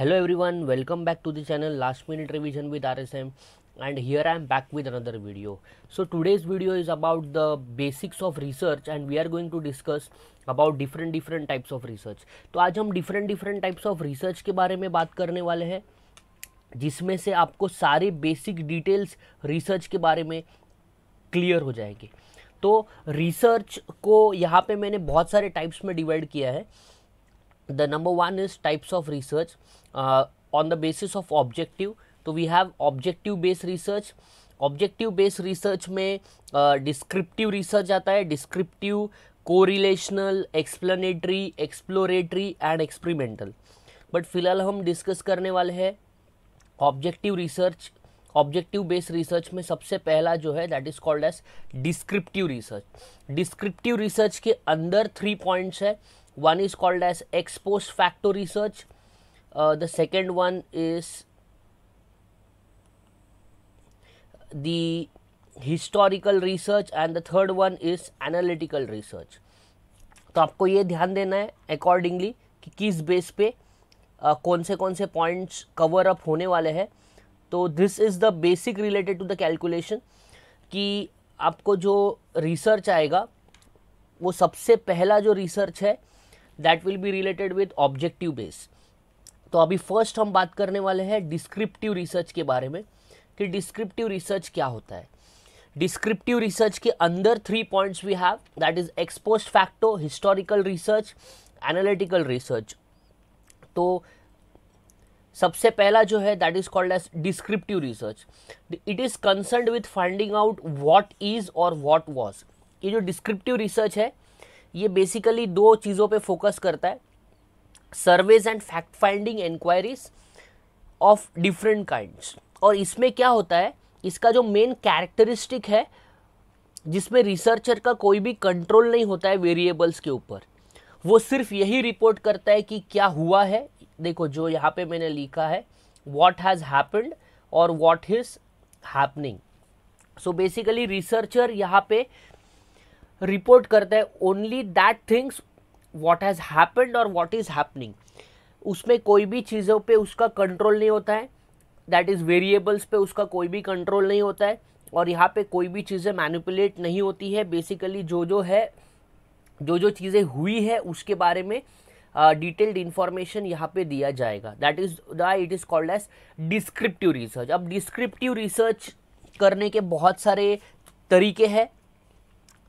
hello everyone welcome back to the channel last minute revision with R S M and here I am back with another video so today's video is about the basics of research and we are going to discuss about different different types of research तो आज हम different different types of research के बारे में बात करने वाले हैं जिसमें से आपको सारे बेसिक डिटेल्स रिसर्च के बारे में क्लियर हो जाएंगे तो रिसर्च को यहाँ पर मैंने बहुत सारे टाइप्स में डिवाइड किया है the number one is types of research Uh, on the basis of objective तो we have objective based research objective based research में डिस्क्रिप्टिव uh, रिसर्च आता है descriptive correlational explanatory exploratory and experimental but फिलहाल हम discuss करने वाले हैं objective research objective based research में सबसे पहला जो है that is called as descriptive research descriptive research के अंदर थ्री पॉइंट्स है one is called as ex post facto research uh, the second one is the historical research and the third one is analytical research तो आपको ये ध्यान देना है accordingly कि किस बेस पे आ, uh, कौन से कौन से पॉइंट्स कवर अप होने वाले हैं तो this is the basic related to the calculation कि आपको जो रिसर्च आएगा वो सबसे पहला जो रिसर्च है that will be related with objective base तो अभी फर्स्ट हम बात करने वाले हैं डिस्क्रिप्टिव रिसर्च के बारे में कि डिस्क्रिप्टिव रिसर्च क्या होता है डिस्क्रिप्टिव रिसर्च के अंदर three points we have that is ex post facto historical research analytical research तो सबसे पहला जो है that is called as descriptive research it is concern with finding out what is और व्हाट वाज ये जो डिस्क्रिप्टिव रिसर्च है ये बेसिकली दो चीज़ों पे फोकस करता है surveys and fact finding inquiries of different kind और इसमें क्या होता है इसका जो मेन कैरेक्टरिस्टिक है जिसमें रिसर्चर का कोई भी कंट्रोल नहीं होता है वेरिएबल्स के ऊपर वो सिर्फ यही रिपोर्ट करता है कि क्या हुआ है देखो जो यहाँ पे मैंने लिखा है वॉट हैज़ हैपन्ड और what is happening so basically researcher यहाँ पे रिपोर्ट करता है only that things what has happened और वॉट इज़ हैपनिंग उसमें कोई भी चीज़ों पे उसका कंट्रोल नहीं होता है दैट इज़ वेरिएबल्स पे उसका कोई भी कंट्रोल नहीं होता है और यहाँ पे कोई भी चीज़ें मैनिपुलेट नहीं होती है बेसिकली जो जो है जो जो चीज़ें हुई है उसके बारे में डिटेल्ड uh, इन्फॉर्मेशन यहाँ पे दिया जाएगा that is the it is called as descriptive research अब डिस्क्रिप्टिव रिसर्च करने के बहुत सारे तरीके हैं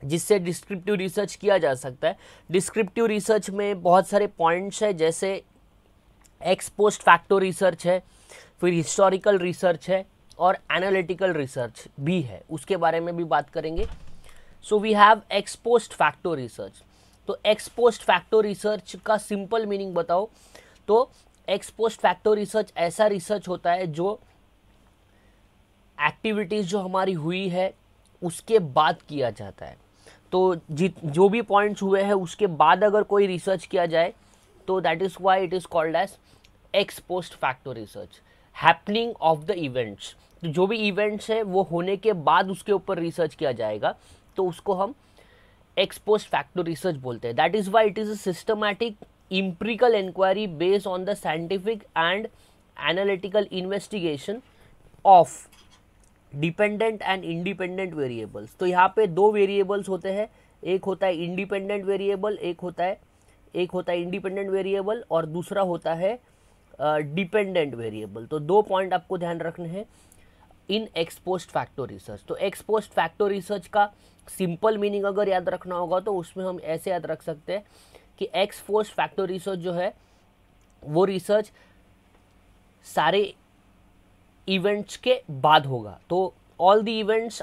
जिससे डिस्क्रिप्टिव रिसर्च किया जा सकता है डिस्क्रिप्टिव रिसर्च में बहुत सारे पॉइंट्स है जैसे एक्सपोस्ट फैक्टो रिसर्च है फिर हिस्टोरिकल रिसर्च है और एनालिटिकल रिसर्च भी है उसके बारे में भी बात करेंगे so we have ex post facto research तो एक्सपोस्ट फैक्टो रिसर्च का सिंपल मीनिंग बताओ तो एक्सपोस्ट फैक्टो रिसर्च ऐसा रिसर्च होता है जो एक्टिविटीज़ जो हमारी हुई है उसके बाद किया जाता है तो जित जो भी पॉइंट्स हुए हैं उसके बाद अगर कोई रिसर्च किया जाए तो that is why it is called as ex post facto research happening of the events तो जो भी इवेंट्स है वो होने के बाद उसके ऊपर रिसर्च किया जाएगा तो उसको हम एक्सपोस्ट फैक्टो रिसर्च बोलते हैं that is why it is a systematic empirical inquiry based on the scientific and analytical investigation of dependent and independent variables तो यहाँ पे दो वेरिएबल्स होते हैं एक होता है इंडिपेंडेंट वेरिएबल एक होता है एक होता है इंडिपेंडेंट वेरिएबल और दूसरा होता है डिपेंडेंट uh, वेरिएबल तो दो पॉइंट आपको ध्यान रखने हैं इन एक्सपोस्ट फैक्टर रिसर्च तो एक्सपोस्ट फैक्टर रिसर्च का सिंपल मीनिंग अगर याद रखना होगा तो उसमें हम ऐसे याद रख सकते हैं कि एक्सपोस्ट फैक्टर रिसर्च जो है वो रिसर्च सारे इवेंट्स के बाद होगा तो ऑल दी इवेंट्स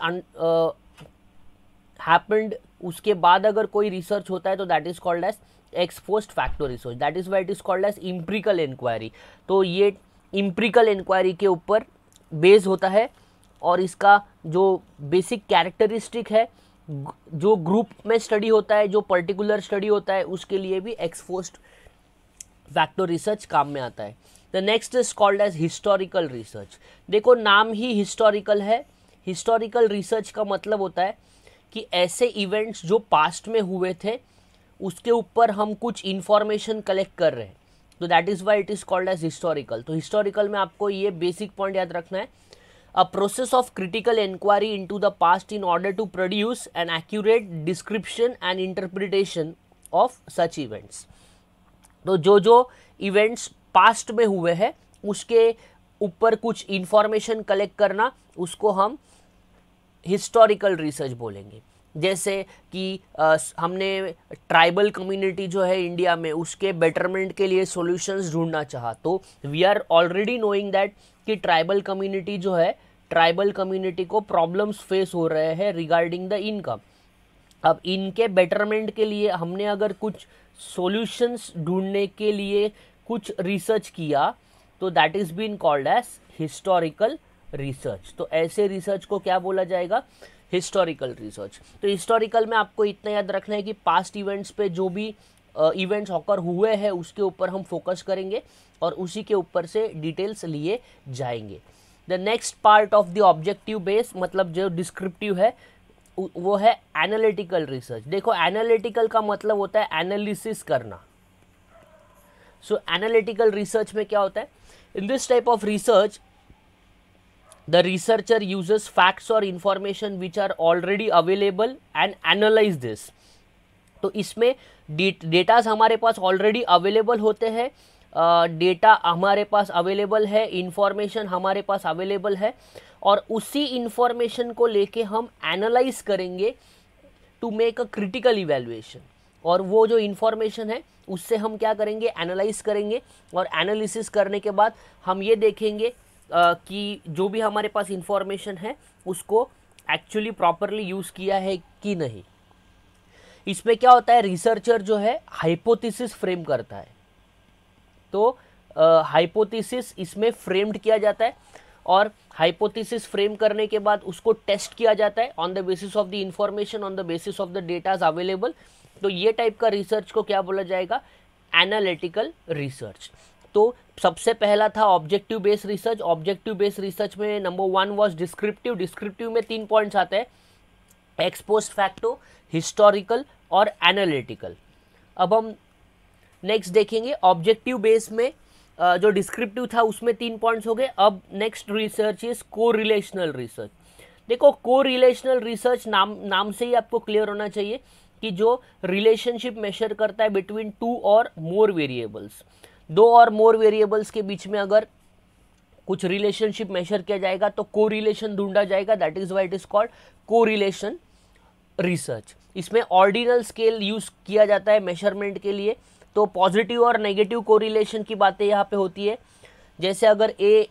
हैपेंड उसके बाद अगर कोई रिसर्च होता है तो that is called as ex post facto research that is why it is called as empirical inquiry तो ये इम्प्रिकल इंक्वायरी के ऊपर बेस होता है और इसका जो बेसिक कैरेक्टरिस्टिक है जो ग्रुप में स्टडी होता है जो पर्टिकुलर स्टडी होता है उसके लिए भी एक्सपोस्ट फैक्टो रिसर्च काम में आता है the next is called as historical research देखो नाम ही हिस्टोरिकल है हिस्टोरिकल रिसर्च का मतलब होता है कि ऐसे इवेंट्स जो पास्ट में हुए थे उसके ऊपर हम कुछ इन्फॉर्मेशन कलेक्ट कर रहे हैं तो that is why it is called as historical तो हिस्टोरिकल में आपको ये बेसिक पॉइंट याद रखना है a process of critical inquiry into the past in order to produce an accurate description and interpretation of such events तो जो जो इवेंट्स पास्ट में हुए हैं उसके ऊपर कुछ इन्फॉर्मेशन कलेक्ट करना उसको हम हिस्टोरिकल रिसर्च बोलेंगे जैसे कि आ, हमने ट्राइबल कम्युनिटी जो है इंडिया में उसके बेटरमेंट के लिए सॉल्यूशंस ढूंढना चाहा तो we are already knowing that कि ट्राइबल कम्युनिटी जो है ट्राइबल कम्युनिटी को प्रॉब्लम्स फेस हो रहे हैं रिगार्डिंग द इनकम अब इनके बेटरमेंट के लिए हमने अगर कुछ सॉल्यूशंस ढूंढने के लिए कुछ रिसर्च किया तो that is been called as historical research तो ऐसे रिसर्च को क्या बोला जाएगा हिस्टोरिकल रिसर्च तो हिस्टोरिकल में आपको इतना याद रखना है कि पास्ट इवेंट्स पे जो भी इवेंट्स ऑकर हुए हैं उसके ऊपर हम फोकस करेंगे और उसी के ऊपर से डिटेल्स लिए जाएंगे the next part of the objective base मतलब जो डिस्क्रिप्टिव है वो है एनालिटिकल रिसर्च देखो एनालिटिकल का मतलब होता है एनालिसिस करना सो एनालिटिकल रिसर्च में क्या होता है in this type of research the researcher uses facts और information which are already available and analyze this तो इसमें डेटाज हमारे पास ऑलरेडी अवेलेबल होते हैं डेटा हमारे पास अवेलेबल है इंफॉर्मेशन हमारे पास अवेलेबल है और उसी इन्फॉर्मेशन को लेके हम एनालाइज करेंगे to make a critical evaluation और वो जो इन्फॉर्मेशन है उससे हम क्या करेंगे एनालाइज करेंगे और एनालिसिस करने के बाद हम ये देखेंगे आ, कि जो भी हमारे पास इन्फॉर्मेशन है उसको एक्चुअली प्रॉपरली यूज़ किया है कि नहीं इसमें क्या होता है रिसर्चर जो है हाइपोथेसिस फ्रेम करता है तो हाइपोथेसिस इसमें फ्रेम्ड किया जाता है और हाइपोथेसिस फ्रेम करने के बाद उसको टेस्ट किया जाता है on the basis of the information on the basis of the datas available तो ये टाइप का रिसर्च को क्या बोला जाएगा एनालिटिकल रिसर्च तो सबसे पहला था objective based research objective based research में number one was descriptive descriptive में तीन पॉइंट्स आते हैं एक्सपोस्ट फैक्टो हिस्टोरिकल और एनालिटिकल अब हम नेक्स्ट देखेंगे ऑब्जेक्टिव बेस में जो डिस्क्रिप्टिव था उसमें तीन पॉइंट्स हो गए अब next research is correlational research देखो को रिलेशनल रिसर्च नाम नाम से ही आपको क्लियर होना चाहिए कि जो रिलेशनशिप मेशर करता है बिटवीन टू और मोर वेरिएबल्स दो और मोर वेरिएबल्स के बीच में अगर कुछ रिलेशनशिप मेशर किया जाएगा तो को रिलेशन ढूंढा जाएगा that is why it is called correlation research इसमें ऑर्डिनल स्केल यूज़ किया जाता है मेशरमेंट के लिए तो पॉजिटिव और नेगेटिव कोरिलेशन की बातें यहाँ पे होती है जैसे अगर ए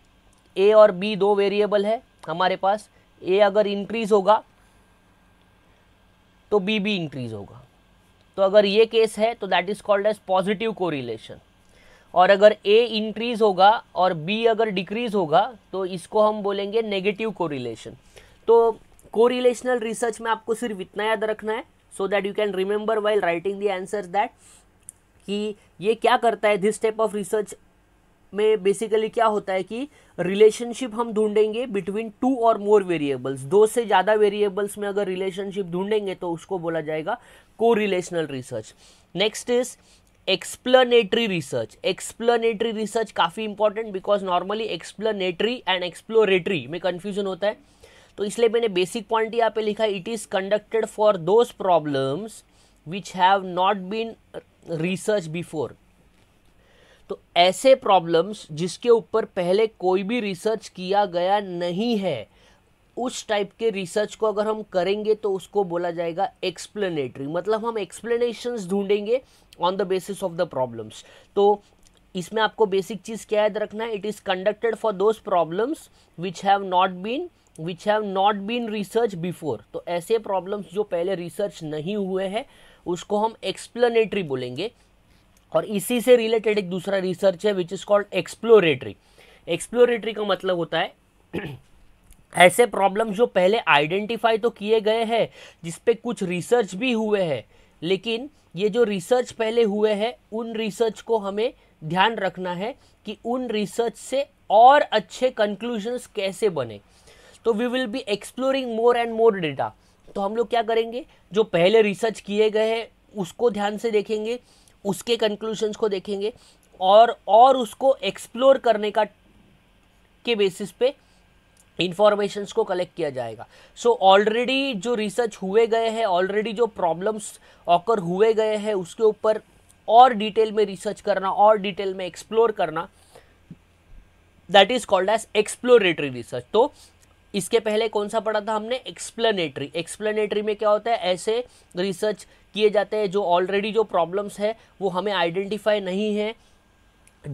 ए और बी दो वेरिएबल है हमारे पास ए अगर इंक्रीज होगा तो बी भी इंक्रीज होगा तो अगर ये केस है तो that is called as positive correlation और अगर ए इंक्रीज होगा और बी अगर डिक्रीज होगा तो इसको हम बोलेंगे नेगेटिव कोरिलेशन तो कोरिलेशनल रिसर्च में आपको सिर्फ इतना याद रखना है so that you can remember while writing the answer that कि ये क्या करता है दिस टाइप ऑफ रिसर्च में बेसिकली क्या होता है कि रिलेशनशिप हम ढूंढेंगे बिटवीन टू और मोर वेरिएबल्स दो से ज़्यादा वेरिएबल्स में अगर रिलेशनशिप ढूंढेंगे तो उसको बोला जाएगा correlational research next is explanatory research explanatory research काफ़ी important because normally explanatory and exploratory में कन्फ्यूजन होता है तो इसलिए मैंने बेसिक पॉइंट यहाँ पे लिखा it is conducted for those problems which have not been research before तो ऐसे प्रॉब्लम्स जिसके ऊपर पहले कोई भी रिसर्च किया गया नहीं है उस टाइप के रिसर्च को अगर हम करेंगे तो उसको बोला जाएगा एक्सप्लेनेटरी मतलब हम एक्सप्लेनेशंस ढूंढेंगे on the basis of the problems तो इसमें आपको बेसिक चीज़ क्या याद रखना है it is conducted for those problems which have not been which have not been research before तो ऐसे प्रॉब्लम्स जो पहले रिसर्च नहीं हुए हैं उसको हम एक्सप्लेनेटरी बोलेंगे और इसी से रिलेटेड एक दूसरा रिसर्च है which is called exploratory exploratory का मतलब होता है ऐसे प्रॉब्लम जो पहले आइडेंटिफाई तो किए गए हैं जिसपे कुछ रिसर्च भी हुए हैं लेकिन ये जो रिसर्च पहले हुए हैं उन रिसर्च को हमें ध्यान रखना है कि उन रिसर्च से और अच्छे कंक्लूजन्स कैसे बने तो we will be exploring more and more data तो हम लोग क्या करेंगे जो पहले रिसर्च किए गए हैं उसको ध्यान से देखेंगे उसके कंक्लूशंस को देखेंगे और और उसको एक्सप्लोर करने का के बेसिस पे इन्फॉर्मेशंस को कलेक्ट किया जाएगा सो so, ऑलरेडी जो रिसर्च हुए गए हैं ऑलरेडी जो प्रॉब्लम्स ऑकर हुए गए हैं उसके ऊपर और डिटेल में रिसर्च करना और डिटेल में एक्सप्लोर करना that is called as exploratory research तो इसके पहले कौन सा पढ़ा था हमने एक्सप्लेनेटरी एक्सप्लेनेटरी में क्या होता है ऐसे रिसर्च किए जाते हैं जो ऑलरेडी जो प्रॉब्लम्स है वो हमें आइडेंटिफाई नहीं है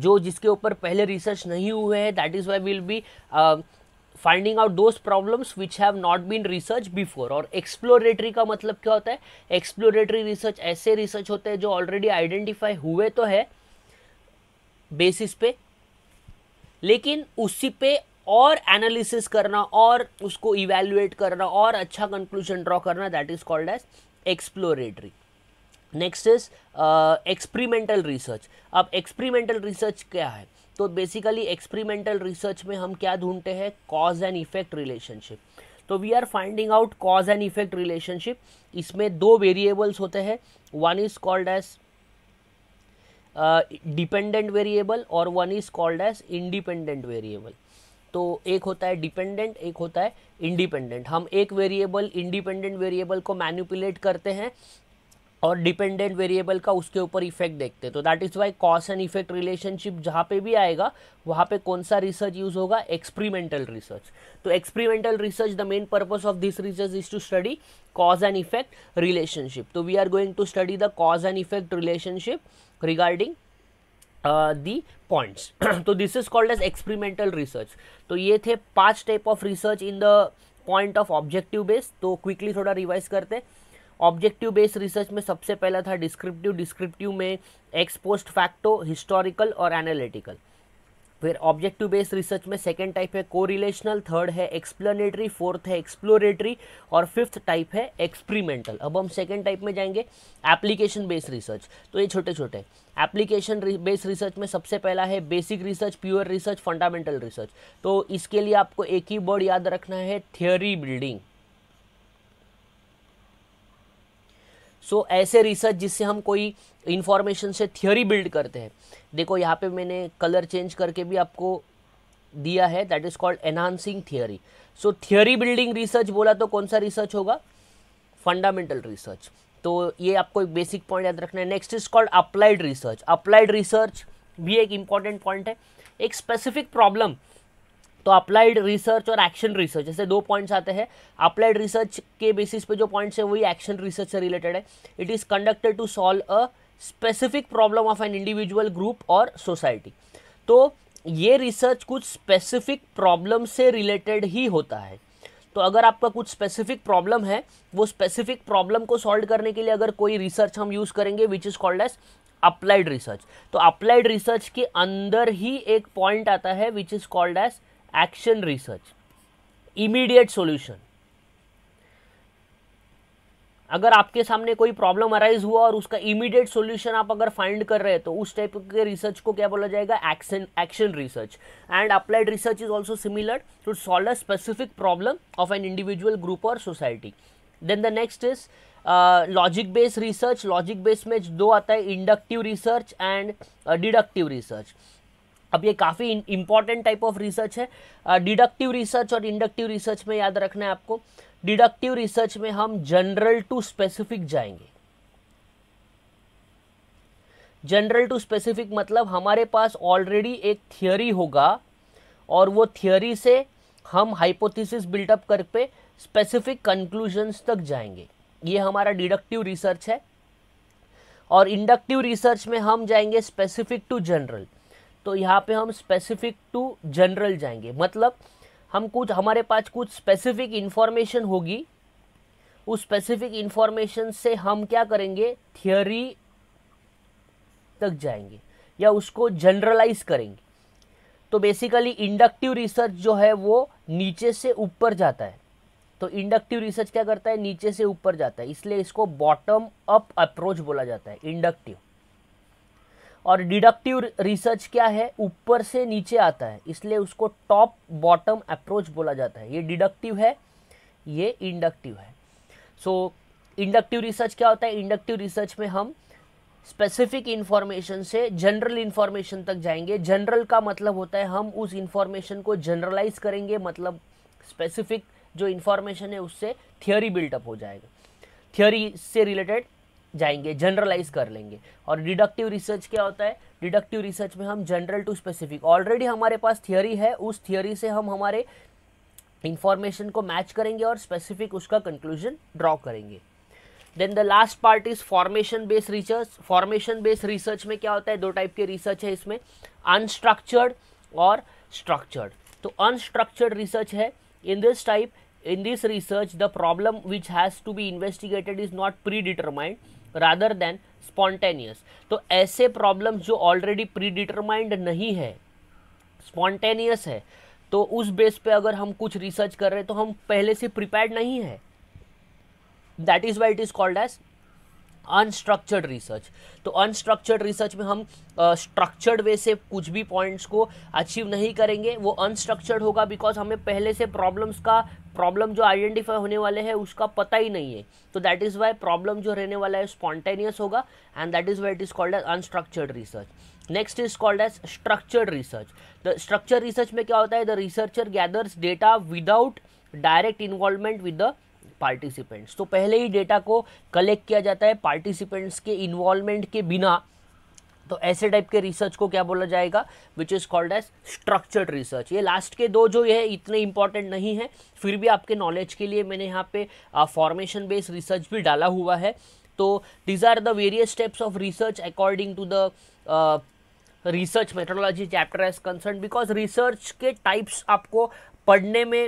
जो जिसके ऊपर पहले रिसर्च नहीं हुए हैं that is why will be finding out those problems which have not been research before और एक्सप्लोरेटरी का मतलब क्या होता है एक्सप्लोरेटरी रिसर्च ऐसे रिसर्च होते हैं जो ऑलरेडी आइडेंटिफाई हुए तो है बेसिस पे लेकिन उसी पे और एनालिसिस करना और उसको इवेल्युएट करना और अच्छा कंक्लूजन ड्रॉ करना that is called as exploratory next is experimental research अब एक्सपेरिमेंटल रिसर्च क्या है तो बेसिकली एक्सपेरिमेंटल रिसर्च में हम क्या ढूंढते हैं कॉज एंड इफेक्ट रिलेशनशिप तो we are finding out cause and effect relationship इसमें दो वेरिएबल्स होते हैं one is called as dependent variable और one is called as independent variable तो एक होता है डिपेंडेंट एक होता है इंडिपेंडेंट हम एक वेरिएबल इंडिपेंडेंट वेरिएबल को मैनिपुलेट करते हैं और डिपेंडेंट वेरिएबल का उसके ऊपर इफेक्ट देखते हैं तो that is why cause and effect relationship जहाँ पे भी आएगा वहाँ पे कौन सा रिसर्च यूज़ होगा एक्सपेरिमेंटल रिसर्च तो experimental research the main purpose of this research is to study cause and effect relationship तो we are going to study the cause and effect relationship regarding the points तो this is called as experimental research तो ये थे पांच type of research in the point of objective base तो quickly थोड़ा revise करते objective based research में सबसे पहला था डिस्क्रिप्टिव डिस्क्रिप्टिव में एक्सपोस्ट फैक्टो हिस्टोरिकल और एनालिटिकल फिर ऑब्जेक्टिव बेस्ड रिसर्च में सेकेंड टाइप है कोरिलेशनल थर्ड है एक्सप्लेनेटरी फोर्थ है एक्सप्लोरेटरी और फिफ्थ टाइप है एक्सपेरिमेंटल अब हम सेकेंड टाइप में जाएंगे एप्लीकेशन बेस्ड रिसर्च तो ये छोटे छोटे एप्लीकेशन बेस्ड रिसर्च में सबसे पहला है basic research pure research fundamental research तो इसके लिए आपको एक ही वर्ड याद रखना है थियोरी बिल्डिंग सो so, ऐसे रिसर्च जिससे हम कोई इन्फॉर्मेशन से थियोरी बिल्ड करते हैं देखो यहाँ पे मैंने कलर चेंज करके भी आपको दिया है that is called enhancing theory so theory building research बोला तो कौन सा रिसर्च होगा फंडामेंटल रिसर्च तो ये आपको एक बेसिक पॉइंट याद रखना है next is called applied research applied research भी एक इम्पॉर्टेंट पॉइंट है एक स्पेसिफिक प्रॉब्लम तो अप्लाइड रिसर्च और एक्शन रिसर्च ऐसे दो पॉइंट्स आते हैं अप्लाइड रिसर्च के बेसिस पे जो पॉइंट्स है वही एक्शन रिसर्च से रिलेटेड है it is conducted to solve a specific problem of an individual group और सोसाइटी तो ये रिसर्च कुछ स्पेसिफिक प्रॉब्लम से रिलेटेड ही होता है तो अगर आपका कुछ स्पेसिफिक प्रॉब्लम है वो स्पेसिफिक प्रॉब्लम को सॉल्व करने के लिए अगर कोई रिसर्च हम यूज़ करेंगे which is called as applied research तो अप्लाइड रिसर्च के अंदर ही एक पॉइंट आता है which is called as action research immediate solution अगर आपके सामने कोई प्रॉब्लम अराइज हुआ और उसका इमीडिएट सॉल्यूशन आप अगर फाइंड कर रहे हैं तो उस टाइप के रिसर्च को क्या बोला जाएगा action action research and applied research is also similar to solve a specific problem of an individual group और society then the next is logic based research logic based में दो आता है inductive research and deductive research अब ये काफ़ी important type of research है deductive research और इंडक्टिव रिसर्च में याद रखना है आपको डिडक्टिव रिसर्च में हम जनरल टू स्पेसिफिक जाएंगे जनरल टू स्पेसिफिक मतलब हमारे पास ऑलरेडी एक थियोरी होगा और वो थियोरी से हम हाइपोथेसिस बिल्टअप कर पे स्पेसिफिक कंक्लूजन्स तक जाएंगे ये हमारा डिडक्टिव रिसर्च है और इंडक्टिव रिसर्च में हम जाएंगे स्पेसिफिक टू जनरल तो यहाँ पे हम स्पेसिफिक टू जनरल जाएंगे मतलब हम कुछ हमारे पास कुछ स्पेसिफिक इन्फॉर्मेशन होगी उस स्पेसिफिक इन्फॉर्मेशन से हम क्या करेंगे थियोरी तक जाएंगे या उसको जनरलाइज करेंगे तो बेसिकली इंडक्टिव रिसर्च जो है वो नीचे से ऊपर जाता है तो इंडक्टिव रिसर्च क्या करता है नीचे से ऊपर जाता है इसलिए इसको बॉटम अप अप्रोच बोला जाता है इंडक्टिव और डिडक्टिव रिसर्च क्या है ऊपर से नीचे आता है इसलिए उसको टॉप बॉटम अप्रोच बोला जाता है ये डिडक्टिव है ये इंडक्टिव है सो इंडक्टिव रिसर्च क्या होता है इंडक्टिव रिसर्च में हम स्पेसिफिक इन्फॉर्मेशन से जनरल इन्फॉर्मेशन तक जाएंगे जनरल का मतलब होता है हम उस इन्फॉर्मेशन को जनरलाइज करेंगे मतलब स्पेसिफिक जो इन्फॉर्मेशन है उससे थियोरी बिल्टअप हो जाएगा थियोरी से रिलेटेड जाएंगे जनरलाइज कर लेंगे और डिडक्टिव रिसर्च क्या होता है डिडक्टिव रिसर्च में हम जनरल टू स्पेसिफिक ऑलरेडी हमारे पास थियोरी है उस थियोरी से हम हमारे इंफॉर्मेशन को मैच करेंगे और स्पेसिफिक उसका कंक्लूजन ड्रॉ करेंगे then the last part is formation based research formation based research में क्या होता है दो टाइप के रिसर्च है इसमें अनस्ट्रक्चर्ड और स्ट्रक्चर्ड तो अनस्ट्रक्चर्ड रिसर्च है in this type this research the problem which has to be investigated is not predetermined rather than spontaneous तो ऐसे प्रॉब्लम जो ऑलरेडी प्री डिटरमाइंड नहीं है स्पॉन्टेनियस है तो उस बेस पे अगर हम कुछ रिसर्च कर रहे हैं तो हम पहले से प्रिपेयर्ड नहीं है that is why it is called as unstructured research तो अनस्ट्रक्चर्ड रिसर्च में हम स्ट्रक्चर्ड uh, वे से कुछ भी पॉइंट्स को अचीव नहीं करेंगे वो अनस्ट्रक्चर्ड होगा बिकॉज हमें पहले से प्रॉब्लम्स का प्रॉब्लम जो आइडेंटिफाई होने वाले हैं उसका पता ही नहीं है तो दैट इज़ वाई प्रॉब्लम जो रहने वाला है स्पॉन्टेनियस होगा and that is why it is called as unstructured research next is called as structured research the structure research में क्या होता है the researcher gathers data without direct involvement with the participants तो पहले ही डेटा को collect किया जाता है पार्टिसिपेंट्स के इन्वॉल्वमेंट के बिना तो ऐसे टाइप के रिसर्च को क्या बोला जाएगा which is called as structured research ये लास्ट के दो जो है इतने इंपॉर्टेंट नहीं है फिर भी आपके नॉलेज के लिए मैंने यहाँ पे फॉर्मेशन बेस्ड रिसर्च भी डाला हुआ है तो these are the various steps of research according to the research methodology chapter as concern because research के टाइप्स आपको पढ़ने में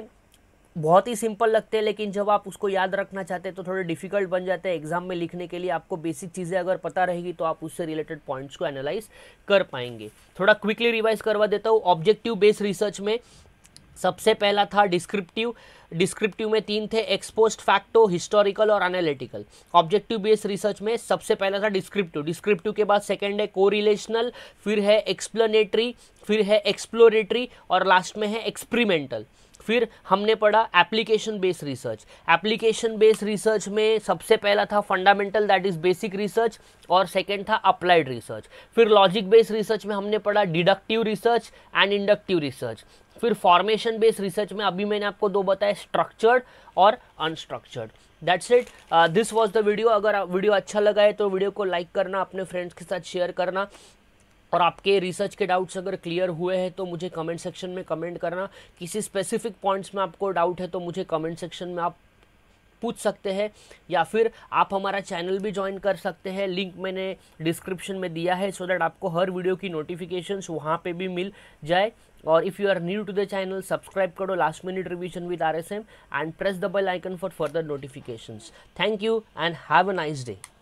बहुत ही सिंपल लगते हैं लेकिन जब आप उसको याद रखना चाहते हैं तो थोड़े डिफिकल्ट बन जाते हैं एग्जाम में लिखने के लिए आपको बेसिक चीज़ें अगर पता रहेगी तो आप उससे रिलेटेड पॉइंट्स को एनालाइज कर पाएंगे थोड़ा क्विकली रिवाइज करवा देता हूँ ऑब्जेक्टिव बेस्ड रिसर्च में सबसे पहला था डिस्क्रिप्टिव डिस्क्रिप्टिव में तीन थे एक्सपोस्ट फैक्टो हिस्टोरिकल और एनालिटिकल ऑब्जेक्टिव बेस्ड रिसर्च में सबसे पहला था डिस्क्रिप्टिव डिस्क्रिप्टिव के बाद सेकंड है कोरिलेशनल फिर है एक्सप्लेनेटरी फिर है एक्सप्लोरेटरी और लास्ट में है एक्सपेरिमेंटल फिर हमने पढ़ा application based research application based research में सबसे पहला था fundamental that is basic research और सेकंड था अप्लाइड रिसर्च फिर लॉजिक बेस्ड रिसर्च में हमने पढ़ा deductive research and inductive research फिर फॉर्मेशन बेस्ड रिसर्च में अभी मैंने आपको दो बताया स्ट्रक्चर्ड और unstructured that's it this was the video अगर वीडियो अच्छा लगा है तो वीडियो को लाइक करना अपने फ्रेंड्स के साथ शेयर करना और आपके रिसर्च के डाउट्स अगर क्लियर हुए हैं तो मुझे कमेंट सेक्शन में कमेंट करना किसी स्पेसिफिक पॉइंट्स में आपको डाउट है तो मुझे कमेंट सेक्शन में आप पूछ सकते हैं या फिर आप हमारा चैनल भी ज्वाइन कर सकते हैं लिंक मैंने डिस्क्रिप्शन में दिया है सो so दैट आपको हर वीडियो की नोटिफिकेशन वहाँ पर भी मिल जाए और if you are new to the channel subscribe करो last minute revision with R S M and press the bell icon for further notification thank you and have a nice day